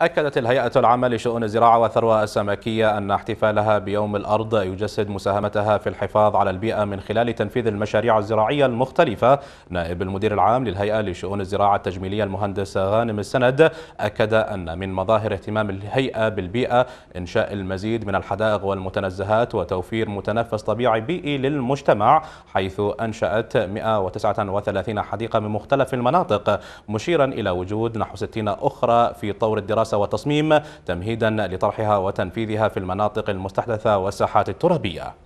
أكدت الهيئة العامة لشؤون الزراعة والثروة السمكية أن احتفالها بيوم الأرض يجسد مساهمتها في الحفاظ على البيئة من خلال تنفيذ المشاريع الزراعية المختلفة نائب المدير العام للهيئة لشؤون الزراعة التجميلية المهندس غانم السند أكد أن من مظاهر اهتمام الهيئة بالبيئة إنشاء المزيد من الحدائق والمتنزهات وتوفير متنفس طبيعي بيئي للمجتمع حيث أنشأت 139 حديقة من مختلف المناطق مشيرا إلى وجود نحو 60 أخرى في طور الدراسة الدراسة والتصميم تمهيدا لطرحها وتنفيذها في المناطق المستحدثة والساحات الترابية